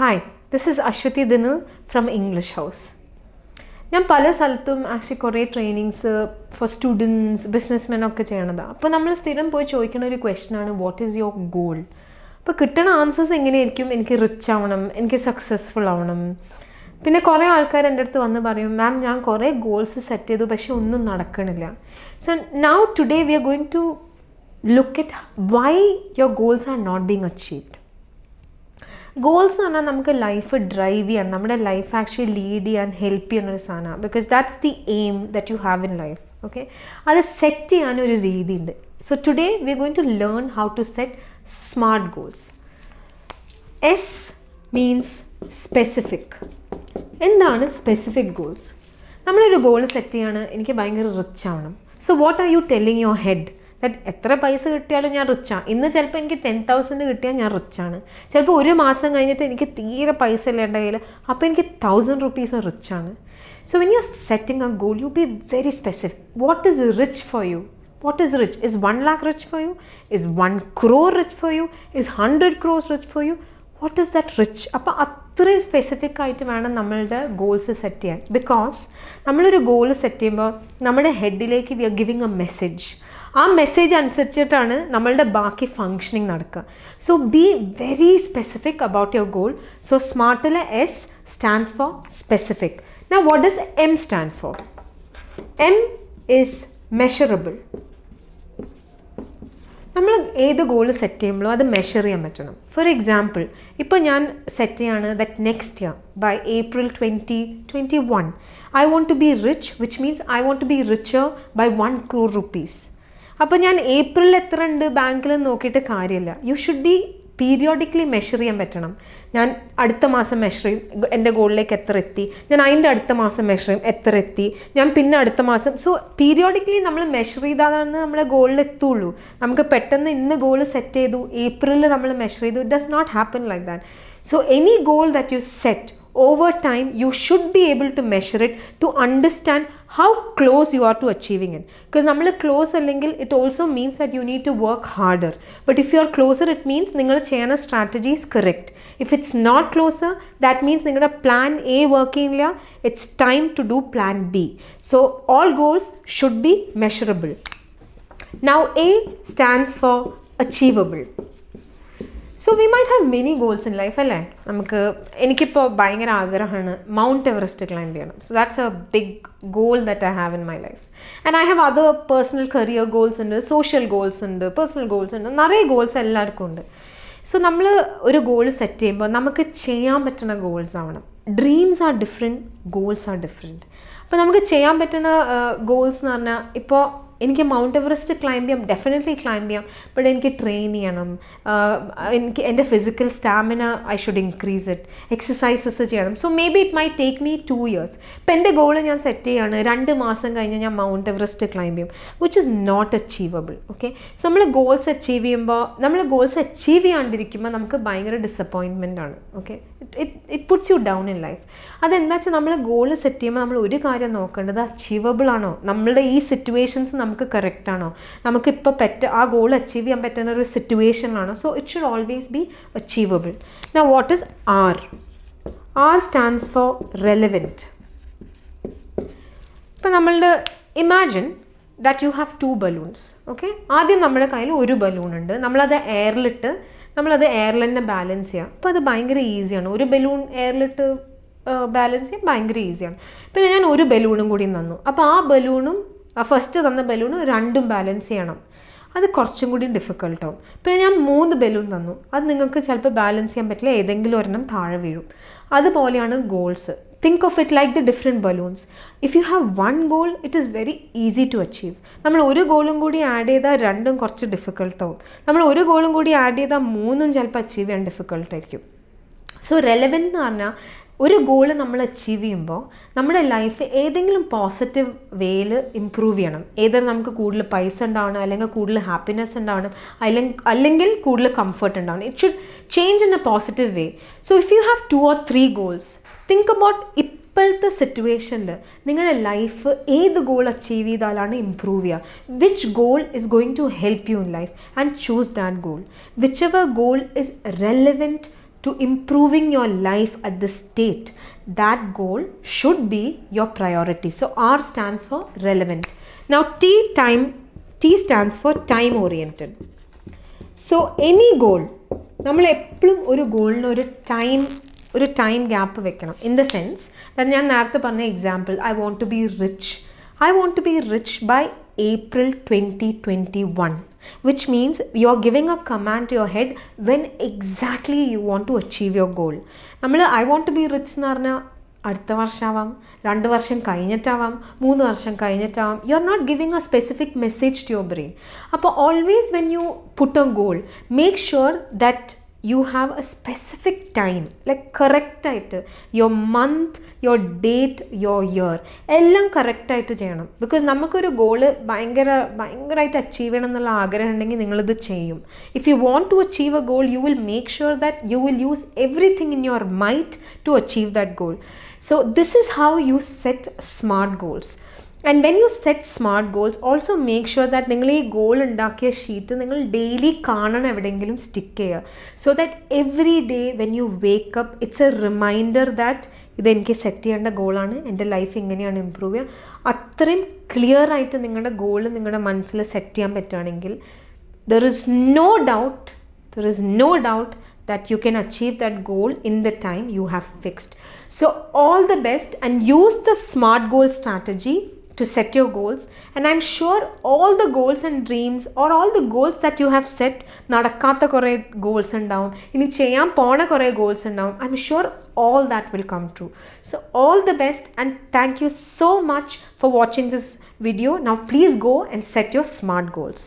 Hi this is Aswathy Dinu from English House ഞാൻ പല സ്ഥലത്തും ആക്ച്വലി കുറേ ട്രെയിനിങ്സ് ഫോർ സ്റ്റുഡൻസ് ബിസിനസ് ഒക്കെ ചെയ്യണതാണ് അപ്പോൾ നമ്മൾ സ്ഥിരം പോയി ചോദിക്കുന്ന ഒരു ക്വസ്റ്റനാണ് വാട്ട് ഈസ് യുവർ ഗോൾ അപ്പോൾ കിട്ടുന്ന ആൻസേഴ്സ് എങ്ങനെയായിരിക്കും എനിക്ക് റിച്ച് ആവണം എനിക്ക് സക്സസ്ഫുൾ ആവണം പിന്നെ കുറേ ആൾക്കാർ എൻ്റെ അടുത്ത് വന്ന് പറയും മാം ഞാൻ കുറേ ഗോൾസ് സെറ്റ് ചെയ്തു പക്ഷെ ഒന്നും നടക്കണില്ല so now today we are going to look it why your goals are not being achieved goals എന്ന് പറഞ്ഞാൽ നമുക്ക് ലൈഫ് ഡ്രൈവ് ചെയ്യാൻ നമ്മുടെ ലൈഫ് ആക്ച്വലി ലീഡ് ചെയ്യാൻ ഹെൽപ്പ് ചെയ്യുന്നൊരു സാധനമാണ് because that's the aim that you have in life okay അത് set ചെയ്യാനൊരു രീതിയുണ്ട് so today we going to learn how to set smart goals S means specific എന്താണ് specific goals നമ്മളൊരു goal set ചെയ്യാണ് എനിക്ക് ഭയങ്കര റിച്ച് ആവണം so what are you telling your head that എത്ര പൈസ കിട്ടിയാലും ഞാൻ റിച്ചാണ് ഇന്ന് ചിലപ്പോൾ എനിക്ക് ടെൻ തൗസൻഡ് കിട്ടിയാൽ ഞാൻ റിച്ചാണ് ചിലപ്പോൾ ഒരു മാസം കഴിഞ്ഞിട്ട് എനിക്ക് തീരെ പൈസ ഇല്ലേണ്ട കയ്യിൽ അപ്പോൾ എനിക്ക് തൗസൻഡ് റുപ്പീസ് റിച്ചാണ് so when you are setting a goal you be very specific what is rich for you what is rich is one lakh rich for you is one crore rich for you is hundred crores rich for you what is that rich അപ്പോൾ അത്രയും specific ആയിട്ട് വേണം നമ്മളുടെ goals set ചെയ്യാൻ because നമ്മളൊരു goal set ചെയ്യുമ്പോൾ നമ്മുടെ ഹെഡിലേക്ക് we are giving a message ആ മെസ്സേജ് അനുസരിച്ചിട്ടാണ് നമ്മളുടെ ബാക്കി ഫങ്ഷനിങ് നടക്കുക so be very specific about your goal so സ്മാർട്ടിലെ എസ് സ്റ്റാൻഡ്സ് ഫോർ സ്പെസിഫിക് ന what is M stand for M is measurable നമ്മൾ ഏത് ഗോൾ സെറ്റ് ചെയ്യുമ്പോഴോ അത് മെഷർ ചെയ്യാൻ പറ്റണം ഫോർ എക്സാമ്പിൾ ഇപ്പോൾ ഞാൻ സെറ്റ് ചെയ്യാണ് that next year by April twenty twenty one I want to be rich which means I want to be richer by one crore rupees അപ്പോൾ ഞാൻ ഏപ്രിൽ എത്ര ഉണ്ട് ബാങ്കിൽ നോക്കിയിട്ട് കാര്യമില്ല you should be periodically measure ചെയ്യാൻ പറ്റണം ഞാൻ അടുത്ത മാസം മെഷർ ചെയ്യും എൻ്റെ ഗോളിലേക്ക് എത്ര എത്തി ഞാൻ അതിൻ്റെ അടുത്ത മാസം മെഷർ ചെയ്യും എത്ര എത്തി ഞാൻ പിന്നെ അടുത്ത മാസം സോ പീരിയോഡിക്കലി നമ്മൾ മെഷർ ചെയ്താലാണ് നമ്മളെ ഗോളിൽ എത്തുള്ളൂ നമുക്ക് പെട്ടെന്ന് ഇന്ന് ഗോൾ സെറ്റ് ചെയ്തു ഏപ്രിലിൽ നമ്മൾ മെഷർ ചെയ്തു it does not happen like that so any goal that you set over time you should be able to measure it to understand how close you are to achieving it because നമ്മൾ close അല്ലെങ്കിൽ it also means that you need to work harder but if you are closer it means നിങ്ങൾ ചെയ്യുന്ന strategy is correct if it's not closer that means നിങ്ങളുടെ plan A working ഇല്ല it's time to do plan B so all goals should be measurable now A stands for achievable so we might have many goals in life അല്ലേ നമുക്ക് എനിക്കിപ്പോൾ ഭയങ്കര ആഗ്രഹമാണ് Mount Everest climb ചെയ്യണം so that's a big goal that I have in my life and I have other personal career goals ഉണ്ട് social goals ഉണ്ട് personal goals ഉണ്ട് നിറയെ ഗോൾസ് എല്ലാവർക്കും ഉണ്ട് സോ നമ്മൾ ഒരു ഗോൾ സെറ്റ് ചെയ്യുമ്പോൾ നമുക്ക് ചെയ്യാൻ പറ്റുന്ന ഗോൾസ് ആവണം dreams are different goals are different അപ്പോൾ നമുക്ക് ചെയ്യാൻ പറ്റുന്ന ഗോൾസ് എന്ന് പറഞ്ഞാൽ ഇപ്പോൾ എനിക്ക് മൗണ്ട് എവറസ്റ്റ് ക്ലൈംബ് ചെയ്യാം ഡെഫിനറ്റ്ലി ക്ലൈംബ് ചെയ്യാം ബട്ട് എനിക്ക് ട്രെയിൻ ചെയ്യണം എനിക്ക് എൻ്റെ physical stamina I should increase it exercises ചെയ്യണം so may be it my take me two years ഇപ്പം എൻ്റെ ഗോള് ഞാൻ സെറ്റ് ചെയ്യാണ് രണ്ട് മാസം കഴിഞ്ഞ് ഞാൻ മൗണ്ട് എവറസ്റ്റ് ക്ലൈംബ് ചെയ്യും which is not achievable okay so നമ്മൾ ഗോൾസ് അച്ചീവ് ചെയ്യുമ്പോൾ നമ്മൾ ഗോൾസ് അച്ചീവ് ചെയ്യാണ്ടിരിക്കുമ്പോൾ നമുക്ക് ഭയങ്കര ഡിസപ്പോയിൻമെൻ്റ് ആണ് okay it it puts you down in life അതെന്താ വെച്ചാൽ നമ്മൾ ഗോൾ സെറ്റ് ചെയ്യുമ്പോൾ നമ്മൾ ഒരു കാര്യം നോക്കേണ്ടത് അച്ചീവബിൾ ആണോ നമ്മളുടെ ഈ സിറ്റുവേഷൻസ് നമുക്ക് കറക്റ്റാണോ നമുക്കിപ്പോൾ പറ്റ ആ ഗോൾ അച്ചീവ് ചെയ്യാൻ പറ്റുന്ന ഒരു സിറ്റുവേഷനിലാണോ so it should always be achievable now what is R R stands for relevant ഇപ്പം നമ്മളുടെ imagine that you have two balloons okay ആദ്യം നമ്മുടെ കയ്യിൽ ഒരു ബലൂൺ ഉണ്ട് നമ്മളത് എയറിലിട്ട് നമ്മളത് എയറിൽ തന്നെ ബാലൻസ് ചെയ്യാം അപ്പോൾ അത് ഭയങ്കര ഈസിയാണ് ഒരു ബലൂൺ എയറിലിട്ട് ബാലൻസ് ചെയ്യാൻ ഭയങ്കര ഈസിയാണ് പിന്നെ ഞാൻ ഒരു ബലൂണും കൂടി നന്നു അപ്പോൾ ആ ബലൂണും ആ ഫസ്റ്റ് തന്ന ബലൂണ് രണ്ടും ബാലൻസ് ചെയ്യണം അത് കുറച്ചും കൂടി ഡിഫിക്കൾട്ടാവും പിന്നെ ഞാൻ മൂന്ന് ബലൂൺ തന്നു അത് നിങ്ങൾക്ക് ചിലപ്പോൾ ബാലൻസ് ചെയ്യാൻ പറ്റില്ല ഏതെങ്കിലും ഒരെണ്ണം താഴെ വീഴും അതുപോലെയാണ് goals think of it like the different balloons if you have one goal it is very easy to achieve നമ്മൾ ഒരു ഗോളും കൂടി ആഡ് ചെയ്താൽ രണ്ടും കുറച്ച് ഡിഫിക്കൾട്ടാവും നമ്മൾ ഒരു ഗോളും കൂടി ആഡ് ചെയ്താൽ മൂന്നും ചിലപ്പോൾ അച്ചീവ് ചെയ്യാൻ ഡിഫിക്കൾട്ടായിരിക്കും സോ റെലവെൻ്റ് എന്ന് പറഞ്ഞാൽ ഒരു ഗോൾ നമ്മൾ അച്ചീവ് ചെയ്യുമ്പോൾ നമ്മുടെ ലൈഫ് ഏതെങ്കിലും പോസിറ്റീവ് വേയിൽ ഇമ്പ്രൂവ് ചെയ്യണം ഏതർ നമുക്ക് കൂടുതൽ പൈസ ഉണ്ടാവണം അല്ലെങ്കിൽ കൂടുതൽ ഹാപ്പിനെസ് ഉണ്ടാവണം അല്ലെങ്കിൽ അല്ലെങ്കിൽ കൂടുതൽ കംഫർട്ട് ഉണ്ടാവണം it should change in a positive way so if you have two or three goals think about ഇപ്പോഴത്തെ സിറ്റുവേഷനിൽ നിങ്ങളുടെ ലൈഫ് ഏത് ഗോൾ അച്ചീവ് ചെയ്താലാണ് ഇമ്പ്രൂവ് ചെയ്യുക which goal is going to help you in life and choose that goal whichever goal is relevant to improving your life at the state. That goal should be your priority. So R stands for relevant. Now T time T stands for time oriented. So any goal നമ്മൾ എപ്പോഴും ഒരു ഗോളിന് ഒരു time ഒരു time gap വെക്കണം in the sense ഞാൻ നേരത്തെ പറഞ്ഞ example I want to be rich I want to be rich by April 2021 which means you're giving a command to your head when exactly you want to achieve your goal നമ്മൾ I want to be rich എന്ന് പറഞ്ഞാൽ അടുത്ത വർഷമാവാം രണ്ട് വർഷം കഴിഞ്ഞിട്ടാവാം മൂന്ന് വർഷം കഴിഞ്ഞിട്ടാവാം you are not giving a specific message to your brain അപ്പോൾ always when you put a goal make sure that you have a specific time like കറക്റ്റായിട്ട് your month your date your year എല്ലാം കറക്റ്റായിട്ട് ചെയ്യണം because നമുക്കൊരു goal ഭയങ്കര ഭയങ്കരമായിട്ട് achieve ചെയ്യണം എന്നുള്ള ആഗ്രഹം ഉണ്ടെങ്കിൽ നിങ്ങളിത് ചെയ്യും if you want to achieve a goal you will make sure that you will use everything in your mind to achieve that goal so this is how you set smart goals and when you set smart goals also make sure that നിങ്ങൾ ഈ goal ഉണ്ടാക്കിയ sheet നിങ്ങൾ daily കാണണം എവിടെയെങ്കിലും stick ചെയ്യുക so that every day when you wake up it's a reminder that ഇത് എനിക്ക് set ചെയ്യേണ്ട ഗോളാണ് എൻ്റെ ലൈഫ് എങ്ങനെയാണ് ഇമ്പ്രൂവ് ചെയ്യുക അത്രയും ക്ലിയർ ആയിട്ട് നിങ്ങളുടെ ഗോൾ നിങ്ങളുടെ മനസ്സിൽ സെറ്റ് ചെയ്യാൻ പറ്റുകയാണെങ്കിൽ there is no doubt there is no doubt that you can achieve that goal in the time you have fixed so all the best and use the smart goal strategy to set your goals and I'm sure all the goals and dreams or all the goals that you have set നടക്കാത്ത കുറേ goals ഉണ്ടാവും ഇനി ചെയ്യാൻ പോണ കുറേ goals ഉണ്ടാവും I'm sure all that will come true so all the best and thank you so much for watching this video now please go and set your smart goals